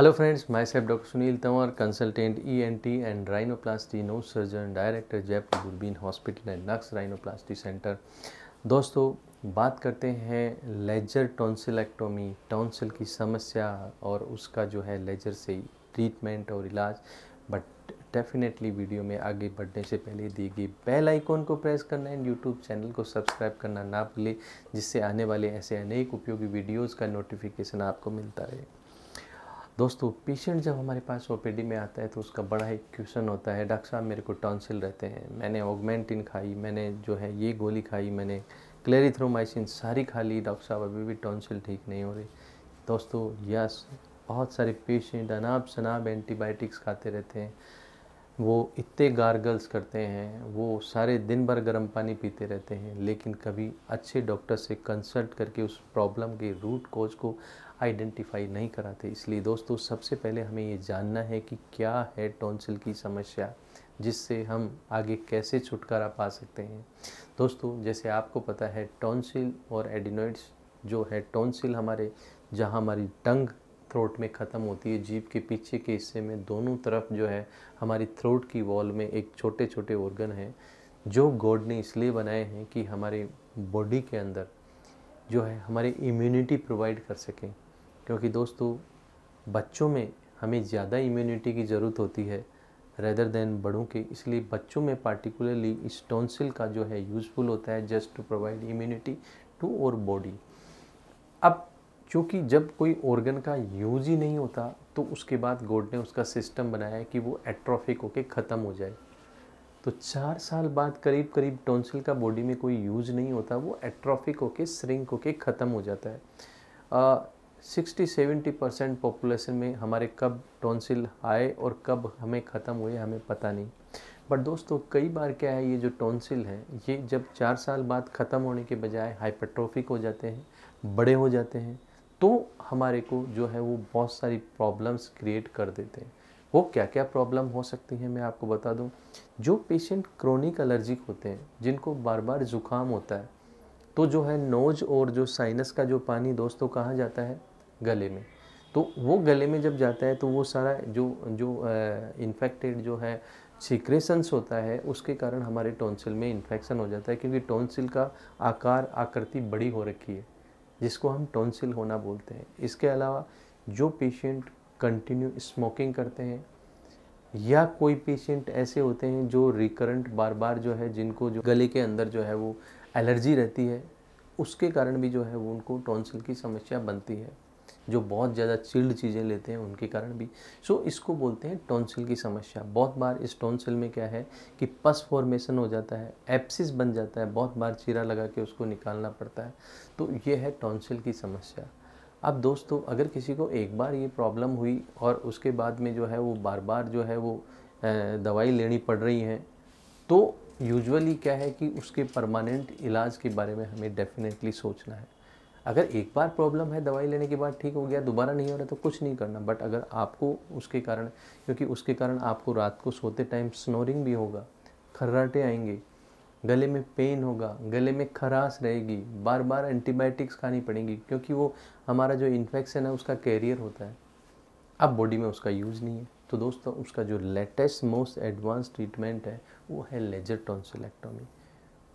hello friends myself doctor Sunil Tanwar consultant ENT and rhinoplasty nose surgeon director Jaipur Doorbeen hospital and नक्स rhinoplasty centre दोस्तों बात करते हैं laser टॉन्सिलेक्टोमी tonsil की समस्या और उसका जो है लेजर से ट्रीटमेंट और इलाज बट डेफिनेटली वीडियो में आगे बढ़ने से पहले दी गई बेल आइकॉन को प्रेस करना एंड यूट्यूब चैनल को सब्सक्राइब करना ना भूलें जिससे आने वाले ऐसे अनेक उपयोगी वीडियोज़ का नोटिफिकेशन आपको मिलता रहे दोस्तों पेशेंट जब हमारे पास ओ में आता है तो उसका बड़ा एक क्वेश्चन होता है डॉक्टर साहब मेरे को टॉन्सिल रहते हैं मैंने ओगमेंटिन खाई मैंने जो है ये गोली खाई मैंने क्लेरिथ्रोमाइसिन सारी खा ली डॉक्टर साहब अभी भी टॉन्सिल ठीक नहीं हो रही दोस्तों यस बहुत सारे पेशेंट अनाब शनाब एंटीबायोटिक्स खाते रहते हैं वो इतने गारगल्स करते हैं वो सारे दिन भर गर्म पानी पीते रहते हैं लेकिन कभी अच्छे डॉक्टर से कंसल्ट करके उस प्रॉब्लम के रूट कॉज को आइडेंटिफाई नहीं कराते इसलिए दोस्तों सबसे पहले हमें ये जानना है कि क्या है टॉन्सिल की समस्या जिससे हम आगे कैसे छुटकारा पा सकते हैं दोस्तों जैसे आपको पता है टॉन्सिल और एडिनोइड्स जो है टॉन्सिल हमारे जहाँ हमारी टंग थ्रोट में ख़त्म होती है जीप के पीछे के हिस्से में दोनों तरफ जो है हमारी थ्रोट की वॉल में एक छोटे छोटे ऑर्गन हैं जो गॉड ने इसलिए बनाए हैं कि हमारे बॉडी के अंदर जो है हमारी इम्यूनिटी प्रोवाइड कर सकें क्योंकि दोस्तों बच्चों में हमें ज़्यादा इम्यूनिटी की ज़रूरत होती है रेदर देन बड़ों के इसलिए बच्चों में पार्टिकुलरली स्टोनसिल का जो है यूज़फुल होता है just to provide immunity to our body अब क्योंकि जब कोई ऑर्गन का यूज ही नहीं होता तो उसके बाद गोड ने उसका सिस्टम बनाया कि वो एट्रोफिक होके ख़त्म हो जाए तो चार साल बाद करीब करीब टोन्सिल का बॉडी में कोई यूज नहीं होता वो एट्रोफिक होके श्रिंक होके ख़त्म हो जाता है सिक्सटी सेवेंटी परसेंट पॉपुलेशन में हमारे कब टोंसिल आए और कब हमें ख़त्म हुए हमें पता नहीं बट दोस्तों कई बार क्या है ये जो टोन्सिल है ये जब चार साल बाद ख़त्म होने के बजाय हाइपरट्रॉफिक हो जाते हैं बड़े हो जाते हैं तो हमारे को जो है वो बहुत सारी प्रॉब्लम्स क्रिएट कर देते हैं वो क्या क्या प्रॉब्लम हो सकती है मैं आपको बता दूं जो पेशेंट क्रोनिक एलर्जिक होते हैं जिनको बार बार ज़ुकाम होता है तो जो है नोज और जो साइनस का जो पानी दोस्तों कहाँ जाता है गले में तो वो गले में जब जाता है तो वो सारा जो जो इन्फेक्टेड जो है सिक्रेशंस होता है उसके कारण हमारे टोन्सिल में इन्फेक्शन हो जाता है क्योंकि टोन्सिल का आकार आकृति बड़ी हो रखी है जिसको हम टॉन्सिल होना बोलते हैं इसके अलावा जो पेशेंट कंटिन्यू स्मोकिंग करते हैं या कोई पेशेंट ऐसे होते हैं जो रिकरेंट बार बार जो है जिनको जो गले के अंदर जो है वो एलर्जी रहती है उसके कारण भी जो है वो उनको टॉन्सिल की समस्या बनती है जो बहुत ज़्यादा चिल्ड चीज़ें लेते हैं उनके कारण भी सो so, इसको बोलते हैं टॉन्सिल की समस्या बहुत बार इस टोनसिल में क्या है कि पस फॉर्मेशन हो जाता है एप्सिस बन जाता है बहुत बार चीरा लगा के उसको निकालना पड़ता है तो ये है टोनसिल की समस्या अब दोस्तों अगर किसी को एक बार ये प्रॉब्लम हुई और उसके बाद में जो है वो बार बार जो है वो दवाई लेनी पड़ रही है तो यूजुअली क्या है कि उसके परमानेंट इलाज के बारे में हमें डेफिनेटली सोचना है अगर एक बार प्रॉब्लम है दवाई लेने के बाद ठीक हो गया दोबारा नहीं हो रहा तो कुछ नहीं करना बट अगर आपको उसके कारण क्योंकि उसके कारण आपको रात को सोते टाइम स्नोरिंग भी होगा खर्राटे आएंगे गले में पेन होगा गले में खराश रहेगी बार बार एंटीबायोटिक्स खानी पड़ेंगी क्योंकि वो हमारा जो इन्फेक्शन है उसका कैरियर होता है अब बॉडी में उसका यूज़ नहीं है तो दोस्तों उसका जो लेटेस्ट मोस्ट एडवांस ट्रीटमेंट है वो है लेजर टॉन्सिलेक्टोमी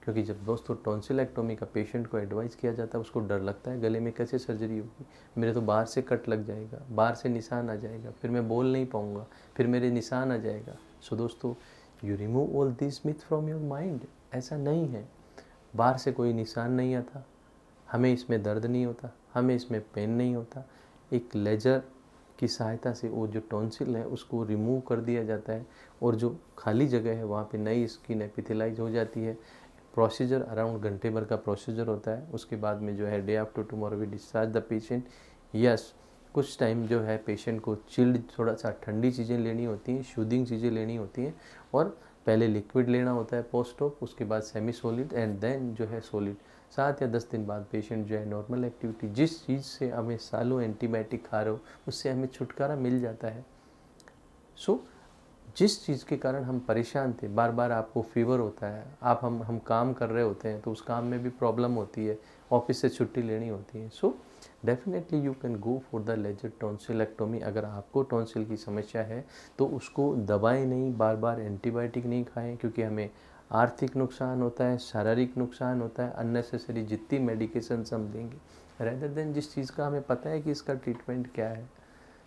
क्योंकि जब दोस्तों टॉन्सिलेक्टोमी का पेशेंट को एडवाइस किया जाता है उसको डर लगता है गले में कैसे सर्जरी होगी मेरे तो बाहर से कट लग जाएगा बाहर से निशान आ जाएगा फिर मैं बोल नहीं पाऊँगा फिर मेरे निशान आ जाएगा सो so, दोस्तों you remove all this myth from your mind ऐसा नहीं है बाहर से कोई निशान नहीं आता हमें इसमें दर्द नहीं होता हमें इसमें पेन नहीं होता एक लेजर की सहायता से वो जो टॉन्सिल है उसको रिमूव कर दिया जाता है और जो खाली जगह है वहाँ पे नई स्किन एपिथिलाइज हो जाती है प्रोसीजर अराउंड घंटे भर का प्रोसीजर होता है उसके बाद में जो है day after tomorrow we discharge the patient yes कुछ टाइम जो है पेशेंट को चिल्ड थोड़ा सा ठंडी चीज़ें लेनी होती हैं शूदिंग चीज़ें लेनी होती हैं और पहले लिक्विड लेना होता है पोस्ट ऑफ उसके बाद सेमी सोलिड एंड देन जो है सोलिड सात या दस दिन बाद पेशेंट जो है नॉर्मल एक्टिविटी जिस चीज़ से हमें सालों एंटीबायोटिक खा रहे हो उससे हमें छुटकारा मिल जाता है सो so, जिस चीज़ के कारण हम परेशान थे बार बार आपको फीवर होता है आप हम हम काम कर रहे होते हैं तो उस काम में भी प्रॉब्लम होती है ऑफिस से छुट्टी लेनी होती है so definitely you can go for the laser tonsillectomy अगर आपको टॉन्सिल की समस्या है तो उसको दवाएं नहीं बार बार एंटीबायोटिक नहीं खाएं क्योंकि हमें आर्थिक नुकसान होता है शारीरिक नुकसान होता है अननेसेसरी जितनी मेडिकेशन हम देंगे रेदर देन जिस चीज़ का हमें पता है कि इसका ट्रीटमेंट क्या है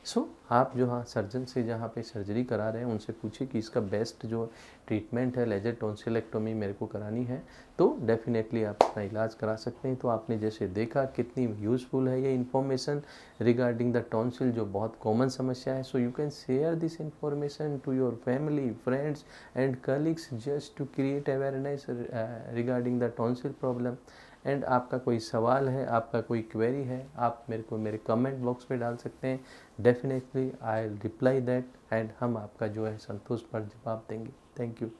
सो so, आप जो हाँ सर्जन से जहाँ पे सर्जरी करा रहे हैं उनसे पूछिए कि इसका बेस्ट जो ट्रीटमेंट है लेजर टोन्सिलेक्टोमी मेरे को करानी है तो डेफिनेटली आप अपना इलाज करा सकते हैं तो आपने जैसे देखा कितनी यूज़फुल है ये इन्फॉर्मेशन रिगार्डिंग द टॉन्सिल जो बहुत कॉमन समस्या है so you can share this information to your family friends and colleagues just to create awareness regarding the tonsil problem and आपका कोई सवाल है आपका कोई क्वेरी है आप मेरे को मेरे कमेंट बॉक्स में डाल सकते हैं definitely I reply that and हम आपका जो है संतोष पर जवाब देंगे थैंक यू